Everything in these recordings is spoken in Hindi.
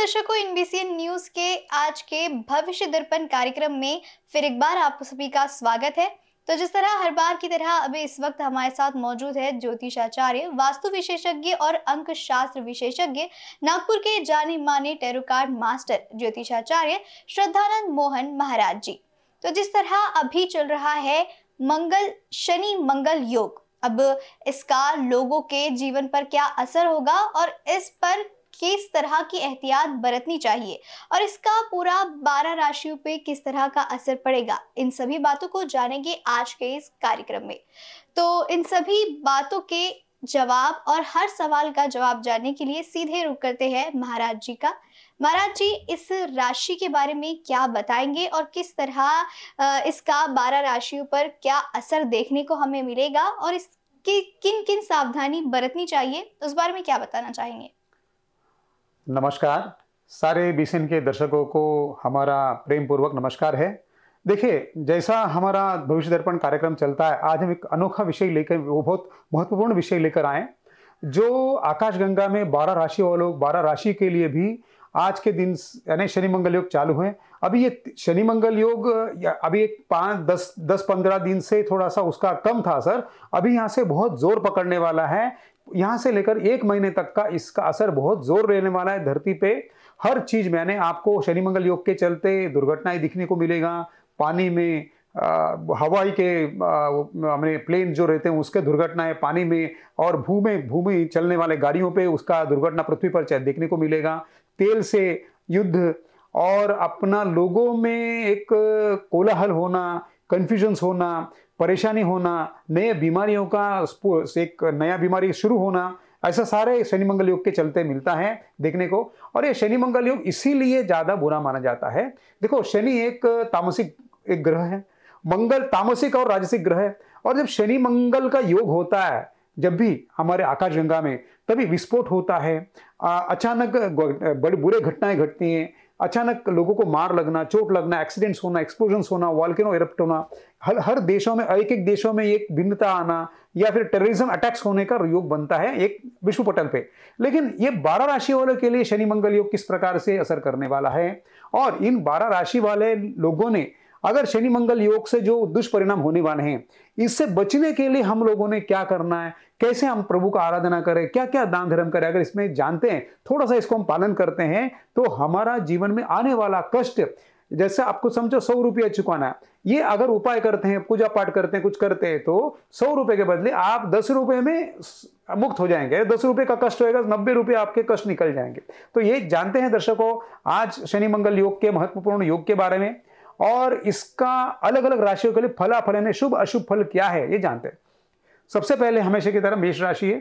दर्शकों एनबीसीएन न्यूज के आज के भविष्य दर्पण कार्यक्रम में फिर एक बार आप सभी का स्वागत है तो जिस तरह हर बार की तरह अभी इस वक्त हमारे साथ मौजूद है ज्योतिष आचार्य वास्तु विशेषज्ञ और अंक शास्त्र विशेषज्ञ नागपुर के जाने माने टेरोकार्ड मास्टर ज्योतिष आचार्य श्रद्धानंद मोहन महाराज जी तो जिस तरह अभी चल रहा है मंगल शनि मंगल योग अब इसका लोगों के जीवन पर क्या असर होगा और इस पर किस तरह की एहतियात बरतनी चाहिए और इसका पूरा बारह राशियों पे किस तरह का असर पड़ेगा इन सभी बातों को जानेंगे आज के इस कार्यक्रम में तो इन सभी बातों के जवाब और हर सवाल का जवाब जानने के लिए सीधे रुक करते हैं महाराज जी का महाराज जी इस राशि के बारे में क्या बताएंगे और किस तरह इसका बारह राशियों पर क्या असर देखने को हमें मिलेगा और इसकी किन किन सावधानी बरतनी चाहिए उस बारे में क्या बताना चाहेंगे नमस्कार सारे बीसिन के दर्शकों को हमारा प्रेम पूर्वक नमस्कार है देखिए जैसा हमारा भविष्य दर्पण कार्यक्रम चलता है आज हम एक अनोखा विषय लेकर वो बहुत महत्वपूर्ण विषय लेकर आए जो आकाशगंगा में बारह राशि वालों बारह राशि के लिए भी आज के दिन यानी शनि मंगल योग चालू हुए अभी ये शनि मंगल योग अभी एक पाँच दस दस पंद्रह दिन से थोड़ा सा उसका कम था सर अभी यहाँ से बहुत जोर पकड़ने वाला है यहाँ से लेकर एक महीने तक का इसका असर बहुत जोर रहने वाला है धरती पे हर चीज़ मैंने आपको शनि मंगल योग के चलते दुर्घटनाएं दिखने को मिलेगा पानी में हवाई के हमने प्लेन जो रहते हैं उसके दुर्घटनाएं पानी में और भूमि भूमि चलने वाले गाड़ियों पे उसका दुर्घटना पृथ्वी पर चाहे देखने को मिलेगा तेल से युद्ध और अपना लोगों में एक कोलाहल होना कन्फ्यूजन्स होना परेशानी होना नए बीमारियों का एक नया बीमारी शुरू होना ऐसा सारे शनि मंगल योग के चलते मिलता है देखने को और ये शनि मंगल योग इसीलिए ज़्यादा बुरा माना जाता है देखो शनि एक तामसिक एक ग्रह है मंगल तामसिक और राजसिक ग्रह है और जब शनि मंगल का योग होता है जब भी हमारे आकाशगंगा में तभी विस्फोट होता है अचानक बड़ी बुरे घटनाएं घटती हैं अचानक लोगों को मार लगना चोट लगना एक्सीडेंट्स होना एक्सप्लोजन होना वॉल्केनो इरप्ट होना हर हर देशों में एक एक देशों में एक भिन्नता आना या फिर टेररिज्म अटैक्स होने का योग बनता है एक विश्व पटल पे लेकिन ये बारह राशि वालों के लिए शनि मंगल योग किस प्रकार से असर करने वाला है और इन बारह राशि वाले लोगों ने अगर शनि मंगल योग से जो दुष्परिणाम होने वाले हैं इससे बचने के लिए हम लोगों ने क्या करना है कैसे हम प्रभु का आराधना करें क्या क्या दान धर्म करें अगर इसमें जानते हैं थोड़ा सा इसको हम पालन करते हैं तो हमारा जीवन में आने वाला कष्ट जैसे आपको समझो सौ रुपया चुकाना है ये अगर उपाय करते हैं पूजा पाठ करते हैं कुछ करते हैं तो सौ रुपये के बदले आप दस रुपये में मुक्त हो जाएंगे दस रुपये का कष्ट होएगा नब्बे रुपये आपके कष्ट निकल जाएंगे तो ये जानते हैं दर्शकों आज शनि मंगल योग के महत्वपूर्ण योग के बारे में और इसका अलग अलग राशियों के लिए फलाफल यानी शुभ अशुभ फल क्या है ये जानते हैं सबसे पहले हमेशा की तरह मेष राशि है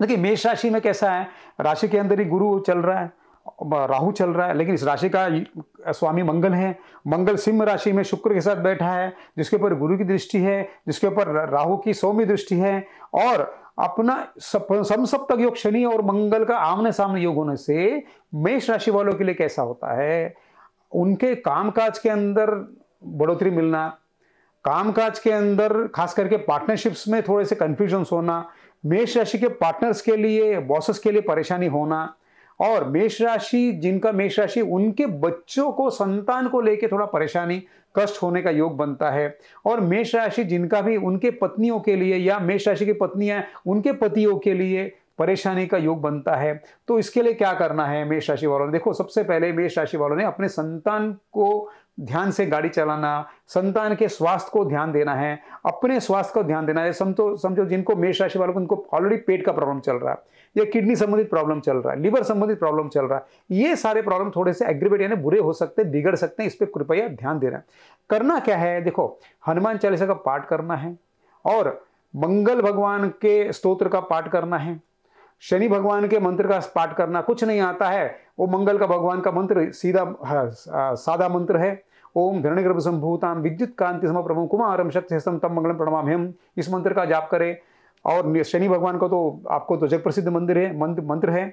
देखिए मेष राशि में कैसा है राशि के अंदर ही गुरु चल रहा है राहु चल रहा है लेकिन इस राशि का स्वामी मंगल है मंगल सिंह राशि में शुक्र के साथ बैठा है जिसके ऊपर गुरु की दृष्टि है जिसके ऊपर राहु की सौम्य दृष्टि है और अपना सम सप्तक योग शनि और मंगल का आमने सामने योग होने से मेष राशि वालों के लिए कैसा होता है उनके कामकाज के अंदर बढ़ोतरी मिलना कामकाज के अंदर खास करके पार्टनरशिप्स में थोड़े से कंफ्यूजन होना मेष राशि के पार्टनर्स के लिए बॉसेस के लिए परेशानी होना और मेष राशि जिनका मेष राशि उनके बच्चों को संतान को लेके थोड़ा परेशानी कष्ट होने का योग बनता है और मेष राशि जिनका भी उनके पत्नियों के लिए या मेष राशि की पत्नियां उनके पतियों के लिए परेशानी का योग बनता है तो इसके लिए क्या करना है मेष राशि वालों ने देखो सबसे पहले मेष राशि वालों ने अपने संतान को ध्यान से गाड़ी चलाना संतान के स्वास्थ्य को ध्यान देना है अपने स्वास्थ्य को ध्यान देना है समझो समझो जिनको मेष राशि वालों को उनको ऑलरेडी पेट का प्रॉब्लम चल रहा है या किडनी संबंधित प्रॉब्लम चल रहा है लिवर संबंधित प्रॉब्लम चल रहा है ये सारे प्रॉब्लम थोड़े से एग्रीवेट यानी बुरे हो सकते हैं बिगड़ सकते हैं इस पर कृपया ध्यान देना करना क्या है देखो हनुमान चालीसा का पाठ करना है और मंगल भगवान के स्तोत्र का पाठ करना है शनि भगवान के मंत्र का पाठ करना कुछ नहीं आता है वो मंगल का भगवान का मंत्र सीधा सादा मंत्र है ओम गर्भ संभूताम विद्युत कांति सम प्रभु कुमारम शक्तिम तम मंगल प्रणाम हम इस मंत्र का जाप करें और शनि भगवान का तो आपको तो जग प्रसिद्ध मंदिर है मंत्र मंत्र है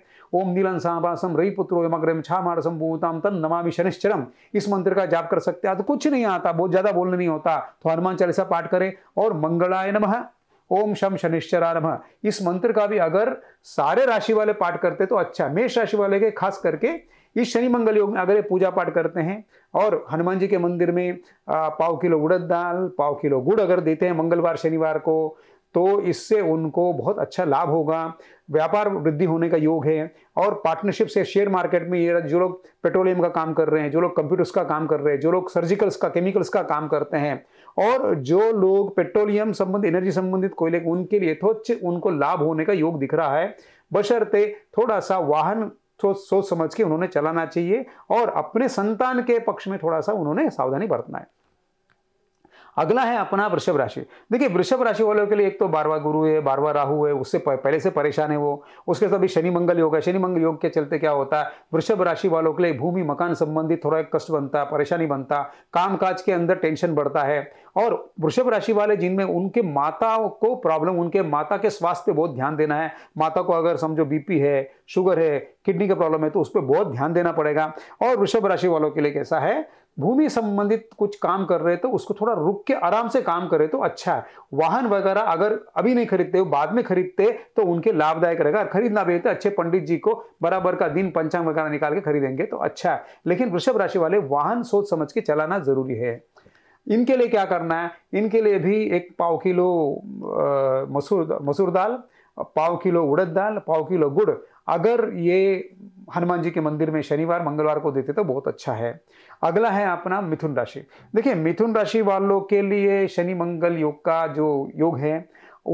ओम नीलन सांबासम रई पुत्रो यमग्रम मार संभूताम तन नमामि शनिश्चरम इस मंत्र का जाप कर सकते हैं तो कुछ नहीं आता बहुत ज़्यादा बोलना नहीं होता तो हनुमान चालीसा पाठ करें और मंगलाय नमः ओम शम शनिश्चरा नमः इस मंत्र का भी अगर सारे राशि वाले पाठ करते तो अच्छा मेष राशि वाले के खास करके इस शनि मंगल योग में अगर ये पूजा पाठ करते हैं और हनुमान जी के मंदिर में पाव किलो उड़द दाल पाव किलो गुड़ अगर देते हैं मंगलवार शनिवार को तो इससे उनको बहुत अच्छा लाभ होगा व्यापार वृद्धि होने का योग है और पार्टनरशिप से शेयर मार्केट में ये जो लोग पेट्रोलियम का काम कर रहे हैं जो लोग कंप्यूटर्स का काम कर रहे हैं जो लोग सर्जिकल्स का केमिकल्स का काम करते हैं और जो लोग पेट्रोलियम संबंधित एनर्जी संबंधित कोयले उनके लिए थोच उनको लाभ होने का योग दिख रहा है बशर्ते थोड़ा सा वाहन तो सोच समझ के उन्होंने चलाना चाहिए और अपने संतान के पक्ष में थोड़ा सा उन्होंने सावधानी बरतना है अगला है अपना वृषभ राशि देखिए वृषभ राशि वालों के लिए एक तो बारवा गुरु है बारवा राहु है उससे पहले से परेशान है वो उसके साथ भी शनि मंगल योग है शनि मंगल योग के चलते क्या होता है वृषभ राशि वालों के लिए भूमि मकान संबंधी थोड़ा एक कष्ट बनता है परेशानी बनता काम काज के अंदर टेंशन बढ़ता है और वृषभ राशि वाले जिनमें उनके माता को प्रॉब्लम उनके माता के स्वास्थ्य पे बहुत ध्यान देना है माता को अगर समझो बीपी है शुगर है किडनी का प्रॉब्लम है तो उस पर बहुत ध्यान देना पड़ेगा और वृषभ राशि वालों के लिए कैसा है भूमि संबंधित कुछ काम कर रहे तो उसको थोड़ा रुक के आराम से काम करे तो अच्छा है वाहन वगैरह अगर अभी नहीं खरीदते हो बाद में खरीदते तो उनके लाभदायक रहेगा और खरीदना भी तो अच्छे पंडित जी को बराबर का दिन पंचांग वगैरह निकाल के खरीदेंगे तो अच्छा है लेकिन वृषभ राशि वाले वाहन सोच समझ के चलाना जरूरी है इनके लिए क्या करना है इनके लिए भी एक पाव किलो मसूर मसूर दाल पाव किलो उड़द दाल पाव किलो गुड़ अगर ये हनुमान जी के मंदिर में शनिवार मंगलवार को देते तो बहुत अच्छा है अगला है अपना मिथुन राशि देखिए मिथुन राशि वालों के लिए शनि मंगल योग का जो योग है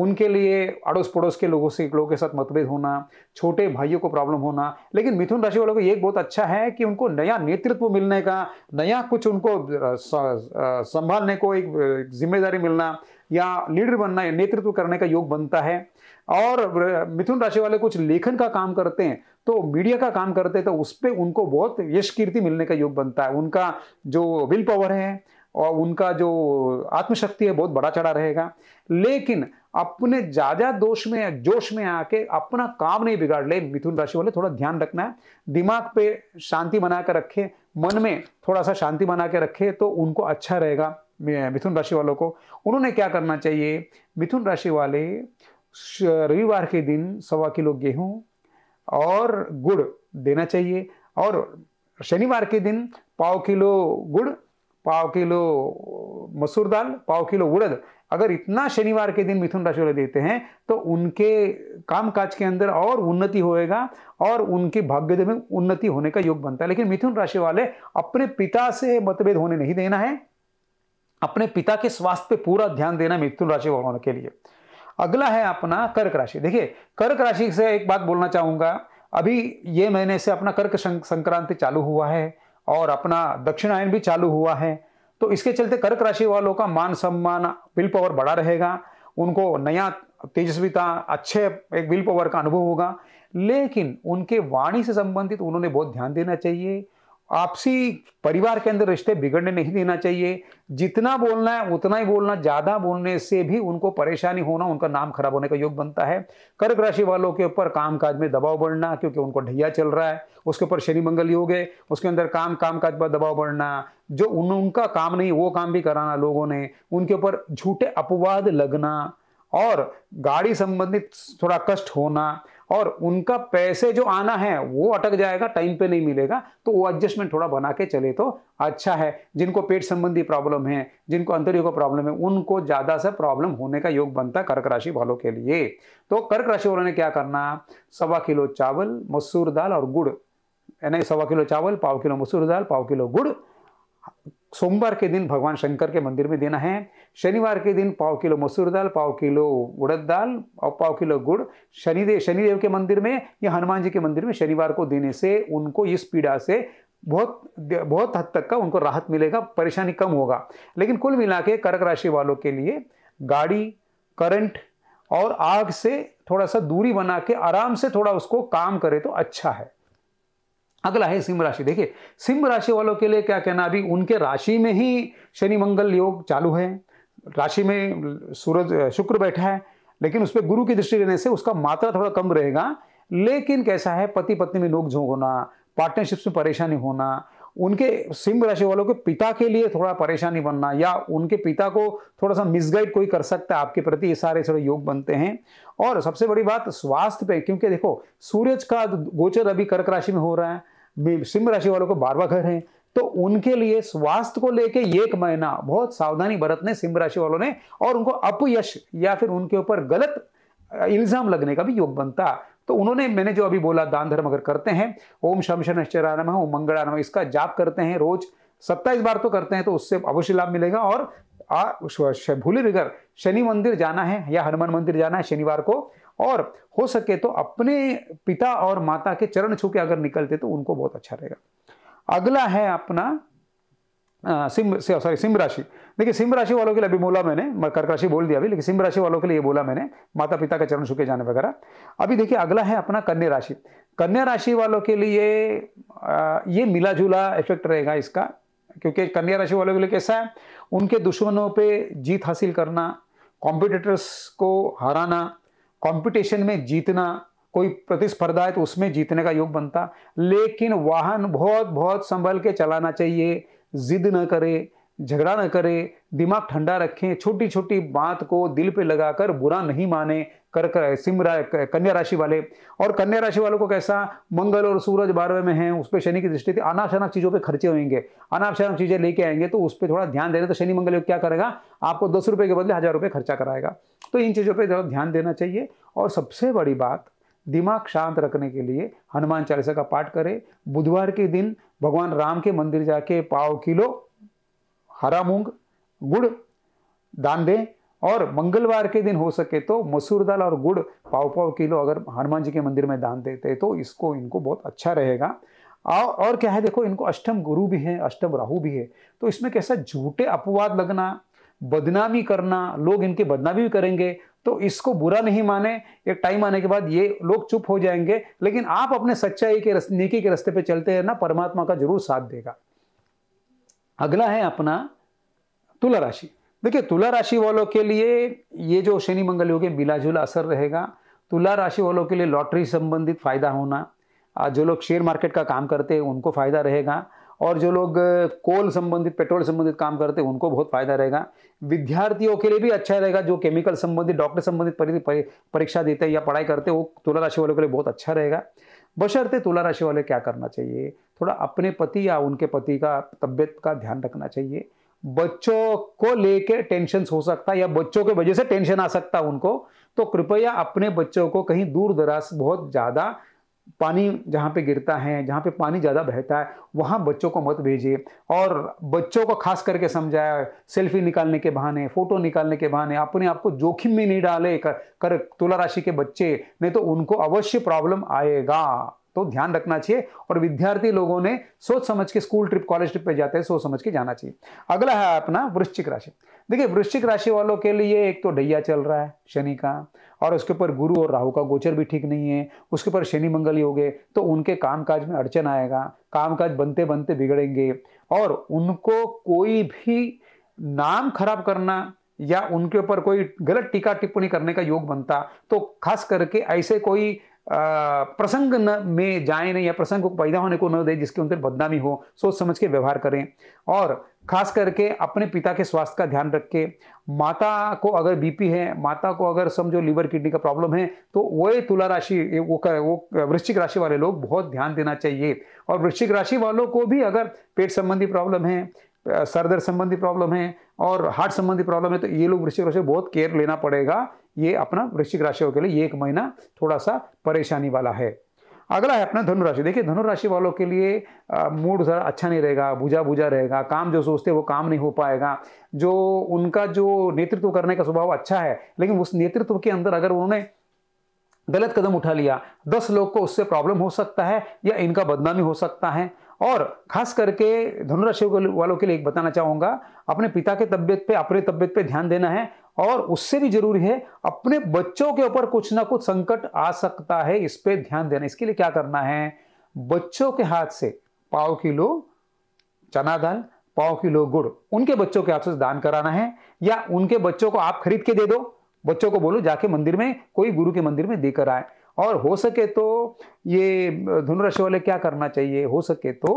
उनके लिए अड़ोस पड़ोस के लोगों से लोगों के साथ मतभेद होना छोटे भाइयों को प्रॉब्लम होना लेकिन मिथुन राशि वालों को ये बहुत अच्छा है कि उनको नया नेतृत्व मिलने का नया कुछ उनको संभालने को एक जिम्मेदारी मिलना या लीडर बनना नेतृत्व करने का योग बनता है और मिथुन राशि वाले कुछ लेखन का काम करते हैं तो मीडिया का काम करते हैं तो उस पर उनको बहुत यश कीर्ति मिलने का योग बनता है उनका जो विल पावर है और उनका जो आत्मशक्ति है बहुत बड़ा चढ़ा रहेगा लेकिन अपने ज्यादा दोष में जोश में आके अपना काम नहीं बिगाड़ ले मिथुन राशि वाले थोड़ा ध्यान रखना है दिमाग पे शांति बना कर रखें मन में थोड़ा सा शांति बना के रखें तो उनको अच्छा रहेगा मिथुन राशि वालों को उन्होंने क्या करना चाहिए मिथुन राशि वाले रविवार के दिन सवा किलो गेहूं और गुड़ देना चाहिए और शनिवार के दिन पाव किलो गुड़ पाव किलो मसूर दाल पाव किलो उड़द अगर इतना शनिवार के दिन मिथुन राशि वाले देते हैं तो उनके कामकाज के अंदर और उन्नति होएगा और उनके भाग्य में उन्नति होने का योग बनता है लेकिन मिथुन राशि वाले अपने पिता से मतभेद होने नहीं देना है अपने पिता के स्वास्थ्य पे पूरा ध्यान देना मिथुन राशि वालों के लिए अगला है अपना कर्क राशि देखिए कर्क राशि से एक बात बोलना चाहूंगा अभी ये महीने से अपना कर्क संक्रांति चालू हुआ है और अपना दक्षिणायन भी चालू हुआ है तो इसके चलते कर्क राशि वालों का मान सम्मान विल पावर बढ़ा रहेगा उनको नया तेजस्विता अच्छे एक विल पावर का अनुभव होगा लेकिन उनके वाणी से संबंधित उन्होंने बहुत ध्यान देना चाहिए आपसी परिवार के अंदर रिश्ते बिगड़ने नहीं देना चाहिए जितना बोलना है उतना ही बोलना ज़्यादा बोलने से भी उनको परेशानी होना उनका नाम खराब होने का योग बनता है कर्क राशि वालों के ऊपर काम काज में दबाव बढ़ना क्योंकि उनको ढैया चल रहा है उसके ऊपर शनि मंगल योग है उसके अंदर काम काम काज पर दबाव बढ़ना जो उन उनका काम नहीं वो काम भी कराना लोगों ने उनके ऊपर झूठे अपवाद लगना और गाड़ी संबंधित थोड़ा कष्ट होना और उनका पैसे जो आना है वो अटक जाएगा टाइम पे नहीं मिलेगा तो वो एडजस्टमेंट थोड़ा बना के चले तो अच्छा है जिनको पेट संबंधी प्रॉब्लम है जिनको अंतरियों का प्रॉब्लम है उनको ज़्यादा सा प्रॉब्लम होने का योग बनता है कर्क राशि वालों के लिए तो कर्क राशि वालों ने क्या करना सवा किलो चावल मसूर दाल और गुड़ यानी सवा किलो चावल पाव किलो मसूर दाल पाव किलो गुड़ सोमवार के दिन भगवान शंकर के मंदिर में देना है शनिवार के दिन पाव किलो मसूर दाल पाव किलो उड़द दाल और पाव किलो गुड़ शनिदेव शनिदेव के मंदिर में या हनुमान जी के मंदिर में शनिवार को देने से उनको इस पीड़ा से बहुत बहुत हद तक का उनको राहत मिलेगा परेशानी कम होगा लेकिन कुल मिला के कर्क राशि वालों के लिए गाड़ी करंट और आग से थोड़ा सा दूरी बना के आराम से थोड़ा उसको काम करे तो अच्छा है अगला है सिंह राशि देखिए सिंह राशि वालों के लिए क्या कहना अभी उनके राशि में ही शनि मंगल योग चालू है राशि में सूरज शुक्र बैठा है लेकिन उस पर गुरु की दृष्टि रहने से उसका मात्रा थोड़ा कम रहेगा लेकिन कैसा है पति पत्नी में नोकझोंक झोंक होना पार्टनरशिप्स में परेशानी होना उनके सिंह राशि वालों के पिता के लिए थोड़ा परेशानी बनना या उनके पिता को थोड़ा सा मिसगाइड कोई कर सकता है आपके प्रति ये सारे सारे योग बनते हैं और सबसे बड़ी बात स्वास्थ्य पे क्योंकि देखो सूरज का गोचर अभी कर्क राशि में हो रहा है सिंह राशि वालों को बारवा घर है तो उनके लिए स्वास्थ्य को लेके एक महीना बहुत सावधानी बरतने सिंह राशि वालों ने और उनको अपयश या फिर उनके ऊपर गलत इल्जाम लगने का भी योग बनता तो उन्होंने मैंने जो अभी बोला दान धर्म अगर करते हैं ओम शमशन नश्चरानम ओम मंगलानम इसका जाप करते हैं रोज सत्ताईस बार तो करते हैं तो उससे अवश्य लाभ मिलेगा और भूले बिगर शनि मंदिर जाना है या हनुमान मंदिर जाना है शनिवार को और हो सके तो अपने पिता और माता के चरण छू के अगर निकलते तो उनको बहुत अच्छा रहेगा अगला है अपना सिंह सॉरी सिंह राशि देखिए सिंह राशि वालों के लिए अभी बोला मैंने कर्क राशि बोल दिया अभी लेकिन सिंह राशि वालों के लिए बोला मैंने माता पिता का चरण सूखे जाने वगैरह अभी देखिए अगला है अपना कन्या राशि कन्या राशि वालों के लिए आ, ये मिला जुला इफेक्ट रहेगा इसका क्योंकि कन्या राशि वालों के लिए कैसा है उनके दुश्मनों पर जीत हासिल करना कॉम्पिटिटर्स को हराना कॉम्पिटिशन में जीतना कोई प्रतिस्पर्धा है तो उसमें जीतने का योग बनता लेकिन वाहन बहुत बहुत संभल के चलाना चाहिए जिद न करे झगड़ा न करे दिमाग ठंडा रखें छोटी छोटी बात को दिल पे लगाकर बुरा नहीं माने कर कर सिमरा कन्या राशि वाले और कन्या राशि वालों को कैसा मंगल और सूरज बारहवें में है उस पर शनि की दृष्टि थी शनाप चीज़ों पे खर्चे होंगे शनाप चीज़ें लेके आएंगे तो उस पर थोड़ा ध्यान रहे तो शनि मंगल योग क्या करेगा आपको दस रुपये के बदले हज़ार रुपये खर्चा कराएगा तो इन चीज़ों पर ध्यान देना चाहिए और सबसे बड़ी बात दिमाग शांत रखने के लिए हनुमान चालीसा का पाठ करें बुधवार के दिन भगवान राम के मंदिर जाके पाव किलो हरा मूंग गुड़ दान दें और मंगलवार के दिन हो सके तो मसूर दाल और गुड़ पाव पाव किलो अगर हनुमान जी के मंदिर में दान देते तो इसको इनको बहुत अच्छा रहेगा और क्या है देखो इनको अष्टम गुरु भी हैं अष्टम राहु भी है तो इसमें कैसा झूठे अपवाद लगना बदनामी करना लोग इनके बदनामी भी करेंगे तो इसको बुरा नहीं माने एक टाइम आने के बाद ये लोग चुप हो जाएंगे लेकिन आप अपने सच्चाई के नेकी के रास्ते पे चलते हैं ना परमात्मा का जरूर साथ देगा अगला है अपना तुला राशि देखिए तुला राशि वालों के लिए ये जो शनि मंगल योग मिला जुला असर रहेगा तुला राशि वालों के लिए लॉटरी संबंधित फ़ायदा होना जो लोग शेयर मार्केट का काम करते हैं उनको फ़ायदा रहेगा और जो लोग कोल संबंधित पेट्रोल संबंधित काम करते हैं उनको बहुत फायदा रहेगा विद्यार्थियों के लिए भी अच्छा रहेगा जो केमिकल संबंधित डॉक्टर संबंधित परीक्षा देते हैं या पढ़ाई करते हैं वो तुला राशि वालों के लिए बहुत अच्छा रहेगा बशर्ते तुला राशि वाले क्या करना चाहिए थोड़ा अपने पति या उनके पति का तबियत का ध्यान रखना चाहिए बच्चों को लेके टेंशन हो सकता है या बच्चों के वजह से टेंशन आ सकता है उनको तो कृपया अपने बच्चों को कहीं दूर दराज बहुत ज़्यादा पानी जहाँ पे गिरता है जहाँ पे पानी ज़्यादा बहता है वहाँ बच्चों को मत भेजिए और बच्चों को खास करके समझाया सेल्फी निकालने के बहाने फ़ोटो निकालने के बहाने अपने आप को जोखिम में नहीं डाले कर, कर तुला राशि के बच्चे नहीं तो उनको अवश्य प्रॉब्लम आएगा तो ध्यान रखना चाहिए और विद्यार्थी लोगों ने सोच समझ के स्कूल ट्रिप कॉलेज ट्रिप पे जाते हैं सोच समझ के जाना चाहिए अगला है अपना वृश्चिक राशि देखिए वृश्चिक राशि वालों के लिए एक तो ढैया चल रहा है शनि का और उसके ऊपर गुरु और राहु का गोचर भी ठीक नहीं है उसके ऊपर शनि मंगल योग है तो उनके कामकाज में अड़चन आएगा कामकाज बनते बनते बिगड़ेंगे और उनको कोई भी नाम खराब करना या उनके ऊपर कोई गलत टीका टिप्पणी करने का योग बनता तो खास करके ऐसे कोई प्रसंग न में जाए नहीं या प्रसंग को पैदा होने को न दे जिसके उनके बदनामी हो सोच समझ के व्यवहार करें और खास करके अपने पिता के स्वास्थ्य का ध्यान रख के माता को अगर बीपी है माता को अगर समझो लीवर किडनी का प्रॉब्लम है तो वही तुला राशि वो कर, वो वृश्चिक राशि वाले लोग बहुत ध्यान देना चाहिए और वृश्चिक राशि वालों को भी अगर पेट संबंधी प्रॉब्लम है सर दर्द संबंधी प्रॉब्लम है और हार्ट संबंधी प्रॉब्लम है तो ये लोग वृश्चिक राशि बहुत केयर लेना पड़ेगा ये अपना वृश्चिक राशियों के लिए एक महीना थोड़ा सा परेशानी वाला है अगला है अपना धनुराशि देखिए धनुराशि वालों के लिए मूड ज़रा अच्छा नहीं रहेगा बुझा बुझा रहेगा काम जो सोचते वो काम नहीं हो पाएगा जो उनका जो नेतृत्व करने का स्वभाव अच्छा है लेकिन उस नेतृत्व के अंदर अगर उन्होंने गलत कदम उठा लिया दस लोग को उससे प्रॉब्लम हो सकता है या इनका बदनामी हो सकता है और खास करके धनुराशि वालों के लिए एक बताना चाहूँगा अपने पिता के तबियत पे अपने तबियत पे ध्यान देना है और उससे भी जरूरी है अपने बच्चों के ऊपर कुछ ना कुछ संकट आ सकता है इस पर ध्यान देना इसके लिए क्या करना है बच्चों के हाथ से पाव किलो चना दाल पाव किलो गुड़ उनके बच्चों के हाथ से दान कराना है या उनके बच्चों को आप खरीद के दे दो बच्चों को बोलो जाके मंदिर में कोई गुरु के मंदिर में देकर आए और हो सके तो ये धनुराशि वाले क्या करना चाहिए हो सके तो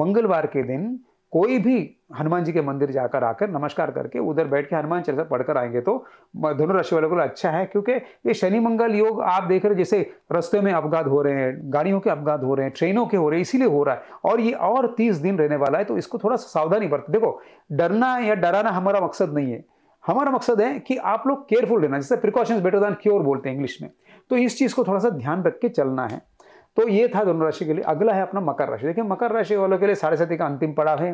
मंगलवार के दिन कोई भी हनुमान जी के मंदिर जाकर आकर नमस्कार करके उधर बैठ के हनुमान चालीसा पढ़कर आएंगे तो धनु राशि वालों को अच्छा है क्योंकि ये शनि मंगल योग आप देख रहे जैसे रस्ते में अपघात हो रहे हैं गाड़ियों के अपघात हो रहे हैं ट्रेनों के हो रहे हैं इसीलिए हो रहा है और ये और तीस दिन रहने वाला है तो इसको थोड़ा सा सावधानी बरत देखो डरना या डराना हमारा मकसद नहीं है हमारा मकसद है कि आप लोग केयरफुल रहना जैसे प्रिकॉशंस बेटर दैन क्योर बोलते हैं इंग्लिश में तो इस चीज़ को थोड़ा सा ध्यान रख के चलना है तो ये था दोनों राशि के लिए अगला है अपना मकर राशि देखिए मकर राशि वालों के लिए साढ़े सती का अंतिम पड़ाव है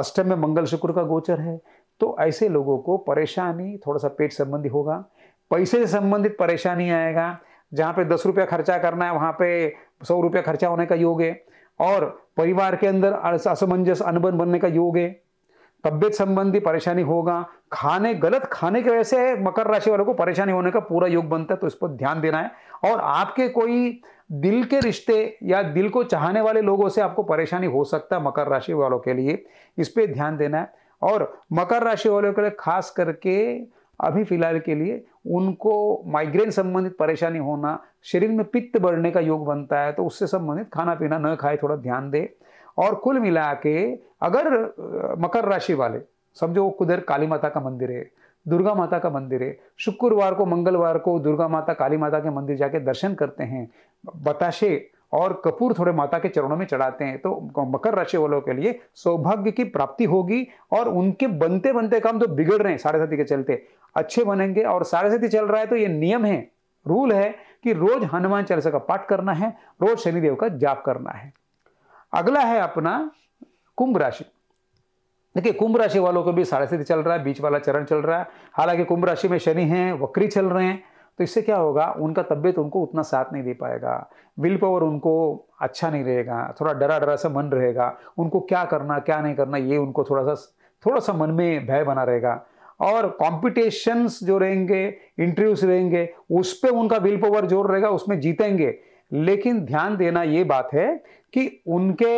अष्टम में मंगल शुक्र का गोचर है तो ऐसे लोगों को परेशानी थोड़ा सा पेट संबंधी होगा पैसे से संबंधित परेशानी आएगा जहाँ पे दस रुपया खर्चा करना है वहाँ पे सौ रुपया खर्चा होने का योग है और परिवार के अंदर असमंजस अनबन बनने का योग है तबियत संबंधी परेशानी होगा खाने गलत खाने की वजह से मकर राशि वालों को परेशानी होने का पूरा योग बनता है तो इस पर ध्यान देना है और आपके कोई दिल के रिश्ते या दिल को चाहने वाले लोगों से आपको परेशानी हो सकता है मकर राशि वालों के लिए इस पर ध्यान देना है और मकर राशि वालों के लिए खास करके अभी फिलहाल के लिए उनको माइग्रेन संबंधित परेशानी होना शरीर में पित्त बढ़ने का योग बनता है तो उससे संबंधित खाना पीना न खाए थोड़ा ध्यान दे और कुल मिला के अगर मकर राशि वाले समझो कुदर काली माता का मंदिर है दुर्गा माता का मंदिर है शुक्रवार को मंगलवार को दुर्गा माता काली माता के मंदिर जाके दर्शन करते हैं बताशे और कपूर थोड़े माता के चरणों में चढ़ाते हैं तो मकर राशि वालों के लिए सौभाग्य की प्राप्ति होगी और उनके बनते बनते काम जो तो बिगड़ रहे हैं साढ़े साथी के चलते अच्छे बनेंगे और साढ़े साथी चल रहा है तो ये नियम है रूल है कि रोज हनुमान चालीसा का पाठ करना है रोज शनिदेव का जाप करना है अगला है अपना कुंभ राशि देखिए कुंभ राशि वालों को भी साढ़े चल रहा है बीच वाला चरण चल रहा है हालांकि कुंभ राशि में शनि हैं वक्री चल रहे हैं तो इससे क्या होगा उनका तबियत उनको उतना साथ नहीं दे पाएगा विल पावर उनको अच्छा नहीं रहेगा थोड़ा डरा डरा सा मन रहेगा उनको क्या करना क्या नहीं करना ये उनको थोड़ा सा थोड़ा सा मन में भय बना रहेगा और कॉम्पिटिशन्स जो रहेंगे इंटरव्यूज रहेंगे उस पर उनका विल पावर जोर रहेगा उसमें जीतेंगे लेकिन ध्यान देना ये बात है कि उनके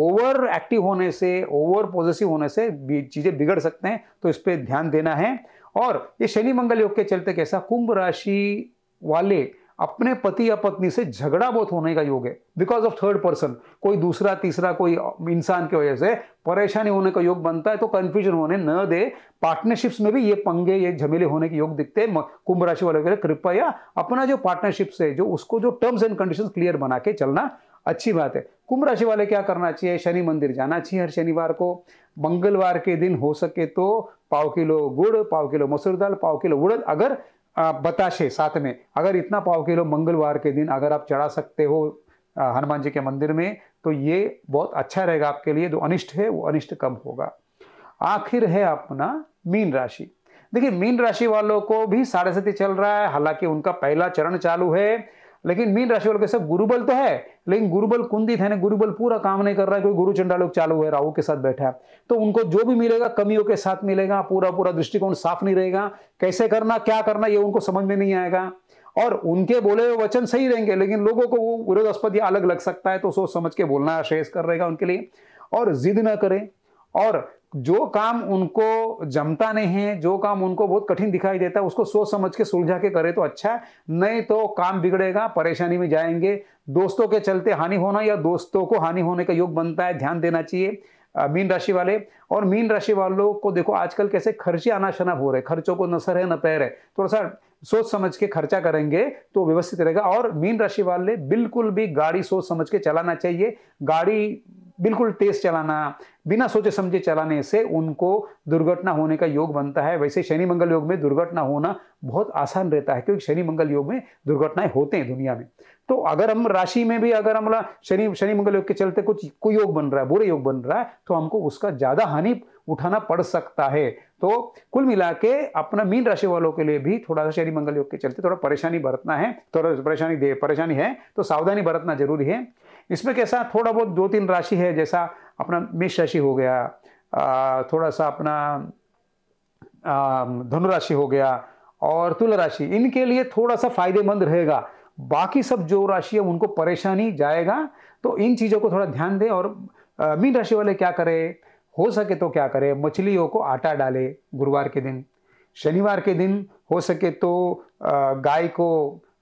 ओवर एक्टिव होने से ओवर पॉजिटिव होने से चीज़ें बिगड़ सकते हैं तो इस पर ध्यान देना है और ये शनि मंगल योग के चलते कैसा कुंभ राशि वाले अपने पति या पत्नी से झगड़ा बहुत होने का योग है बिकॉज ऑफ थर्ड पर्सन कोई दूसरा तीसरा कोई इंसान की वजह से परेशानी होने का योग बनता है तो कन्फ्यूजन होने न दे पार्टनरशिप्स में भी ये पंगे ये झमेले होने के योग दिखते हैं कुंभ राशि वालों के लिए कृपया अपना जो पार्टनरशिप्स है जो उसको जो टर्म्स एंड कंडीशन क्लियर बना के चलना अच्छी बात है कुंभ राशि वाले क्या करना चाहिए शनि मंदिर जाना चाहिए हर शनिवार को मंगलवार के दिन हो सके तो पाव किलो गुड़ पाव किलो मसूर दाल पाव किलो उड़द अगर बताशे साथ में अगर इतना पाव किलो मंगलवार के दिन अगर आप चढ़ा सकते हो हनुमान जी के मंदिर में तो ये बहुत अच्छा रहेगा आपके लिए जो अनिष्ट है वो अनिष्ट कम होगा आखिर है अपना मीन राशि देखिए मीन राशि वालों को भी साढ़े सती चल रहा है हालांकि उनका पहला चरण चालू है लेकिन मीन राशि वालों के सब गुरुबल तो है लेकिन गुरुबल कुंदित है ना गुरुबल पूरा काम नहीं कर रहा है कोई गुरु चंडा लोग चालू है राहु के साथ बैठा है तो उनको जो भी मिलेगा कमियों के साथ मिलेगा पूरा पूरा दृष्टिकोण साफ नहीं रहेगा कैसे करना क्या करना ये उनको समझ में नहीं आएगा और उनके बोले हुए वचन सही रहेंगे लेकिन लोगों को वो विरोधास्पद या अलग लग सकता है तो सोच समझ के बोलना श्रेयस कर रहेगा उनके लिए और जिद ना करें और जो काम उनको जमता नहीं है जो काम उनको बहुत कठिन दिखाई देता है उसको सोच समझ के सुलझा के करें तो अच्छा है नहीं तो काम बिगड़ेगा परेशानी में जाएंगे दोस्तों के चलते हानि होना या दोस्तों को हानि होने का योग बनता है ध्यान देना चाहिए मीन राशि वाले और मीन राशि वालों को देखो आजकल कैसे खर्चे आना शनाब हो रहे खर्चों को न सर है न पैर है थोड़ा सा सोच समझ के खर्चा करेंगे तो व्यवस्थित रहेगा और मीन राशि वाले बिल्कुल भी गाड़ी सोच समझ के चलाना चाहिए गाड़ी बिल्कुल तेज चलाना बिना सोचे समझे चलाने से उनको दुर्घटना होने का योग बनता है वैसे शनि मंगल योग में दुर्घटना होना बहुत आसान रहता है क्योंकि शनि मंगल योग में दुर्घटनाएं होते हैं दुनिया में तो अगर हम राशि में भी अगर हमारा शनि शनि मंगल योग के चलते कुछ कुयोग बन रहा है बुरे योग बन रहा है तो हमको उसका ज्यादा हानि उठाना पड़ सकता है तो कुल मिला के अपना मीन राशि वालों के लिए भी थोड़ा सा शनि मंगल योग के चलते थोड़ा परेशानी बरतना है थोड़ा परेशानी दे परेशानी है तो सावधानी बरतना जरूरी है इसमें कैसा थोड़ा बहुत दो तीन राशि है जैसा अपना मेष राशि हो गया थोड़ा सा अपना धनुराशि हो गया और तुला राशि इनके लिए थोड़ा सा फायदेमंद रहेगा बाकी सब जो राशि है उनको परेशानी जाएगा तो इन चीज़ों को थोड़ा ध्यान दें और मीन राशि वाले क्या करें हो सके तो क्या करें मछलियों को आटा डाले गुरुवार के दिन शनिवार के दिन हो सके तो गाय को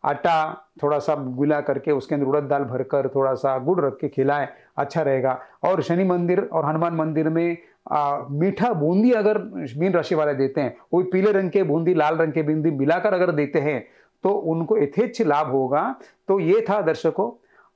आटा थोड़ा सा गुला करके उसके अंदर उड़द दाल भरकर थोड़ा सा गुड़ रख के खिलाएं अच्छा रहेगा और शनि मंदिर और हनुमान मंदिर में आ, मीठा बूंदी अगर मीन राशि वाले देते हैं वो पीले रंग के बूंदी लाल रंग के बूंदी मिलाकर अगर देते हैं तो उनको यथेच्छ लाभ होगा तो ये था दर्शकों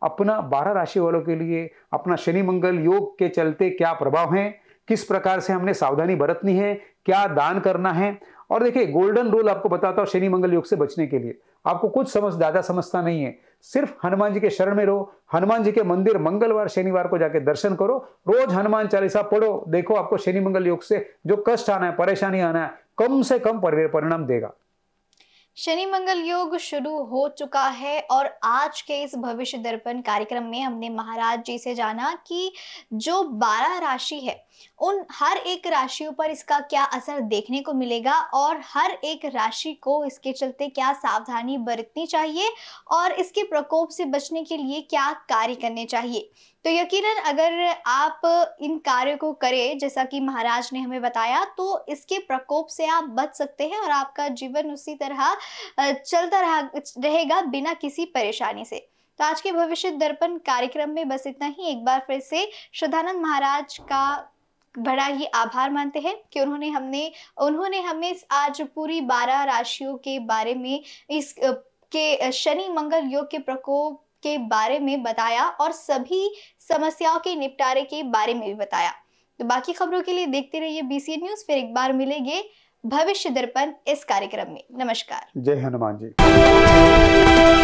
अपना बारह राशि वालों के लिए अपना शनि मंगल योग के चलते क्या प्रभाव हैं किस प्रकार से हमने सावधानी बरतनी है क्या दान करना है और देखिए गोल्डन रूल आपको बताता हूँ शनि मंगल योग से बचने के लिए आपको कुछ समझ ज़्यादा समझता नहीं है सिर्फ हनुमान जी के शरण में रहो हनुमान जी के मंदिर मंगलवार शनिवार को जाके दर्शन करो रोज हनुमान चालीसा पढ़ो देखो आपको शनि मंगल योग से जो कष्ट आना है परेशानी आना है कम से कम परिणाम देगा शनि मंगल योग शुरू हो चुका है और आज के इस भविष्य दर्पण कार्यक्रम में हमने महाराज जी से जाना कि जो बारह राशि है उन हर एक राशियों पर इसका क्या असर देखने को मिलेगा और हर एक राशि को इसके चलते क्या सावधानी बरतनी चाहिए और इसके प्रकोप से बचने के लिए क्या कार्य करने चाहिए तो यकीनन अगर आप इन कार्यों को करें जैसा कि महाराज ने हमें बताया तो इसके प्रकोप से आप बच सकते हैं और आपका जीवन उसी तरह चलता रहेगा बिना किसी परेशानी से तो आज के भविष्य दर्पण कार्यक्रम में बस इतना ही एक बार फिर से श्रद्धानंद महाराज का बड़ा ही आभार मानते हैं कि उन्होंने हमने उन्होंने हमें आज पूरी बारह राशियों के बारे में इस के शनि मंगल योग के प्रकोप के बारे में बताया और सभी समस्याओं के निपटारे के बारे में भी बताया तो बाकी खबरों के लिए देखते रहिए बीसी न्यूज फिर एक बार मिलेंगे भविष्य दर्पण इस कार्यक्रम में नमस्कार जय हनुमान जी